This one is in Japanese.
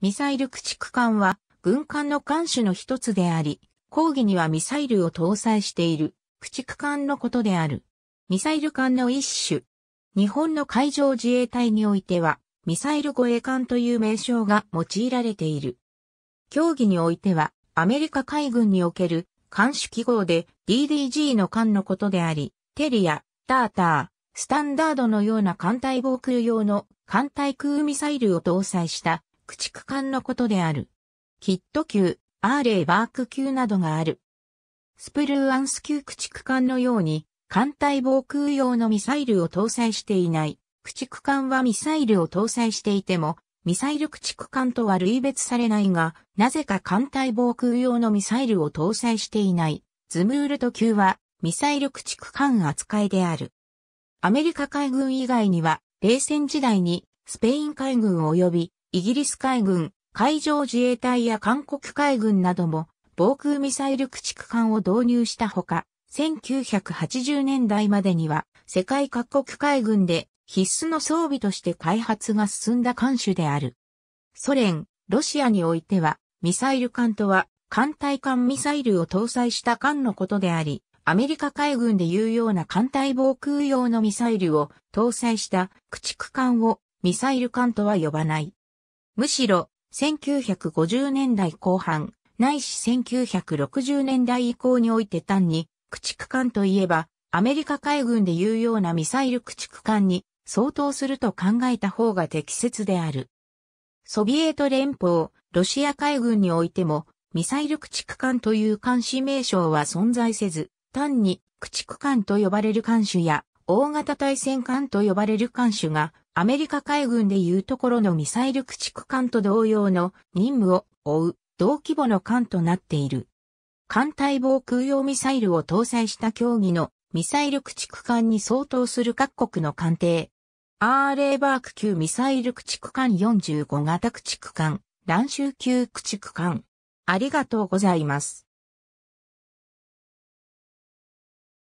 ミサイル駆逐艦は軍艦の艦種の一つであり、抗議にはミサイルを搭載している駆逐艦のことである。ミサイル艦の一種。日本の海上自衛隊においては、ミサイル護衛艦という名称が用いられている。競技においては、アメリカ海軍における艦種記号で DDG の艦のことであり、テリア、ターター、スタンダードのような艦隊防空用の艦隊空ミサイルを搭載した駆逐艦のことである。キット級、アーレイバーク級などがある。スプルーアンス級駆逐艦のように、艦隊防空用のミサイルを搭載していない。駆逐艦はミサイルを搭載していても、ミサイル駆逐艦とは類別されないが、なぜか艦隊防空用のミサイルを搭載していない。ズムールト級は、ミサイル駆逐艦扱いである。アメリカ海軍以外には、冷戦時代にスペイン海軍及びイギリス海軍、海上自衛隊や韓国海軍なども防空ミサイル駆逐艦を導入したほか、1980年代までには世界各国海軍で必須の装備として開発が進んだ艦種である。ソ連、ロシアにおいてはミサイル艦とは艦隊艦ミサイルを搭載した艦のことであり、アメリカ海軍でうような艦隊防空用のミサイルを搭載した駆逐艦をミサイル艦とは呼ばない。むしろ、1950年代後半、ないし1960年代以降において単に、駆逐艦といえば、アメリカ海軍で言うようなミサイル駆逐艦に相当すると考えた方が適切である。ソビエト連邦、ロシア海軍においても、ミサイル駆逐艦という艦種名称は存在せず、単に駆逐艦と呼ばれる艦種や、大型対戦艦と呼ばれる艦種がアメリカ海軍でいうところのミサイル駆逐艦と同様の任務を負う同規模の艦となっている。艦隊防空用ミサイルを搭載した競技のミサイル駆逐艦に相当する各国の艦艇。レーバーク級ミサイル駆逐艦45型駆逐艦、乱州級駆逐艦。ありがとうございます。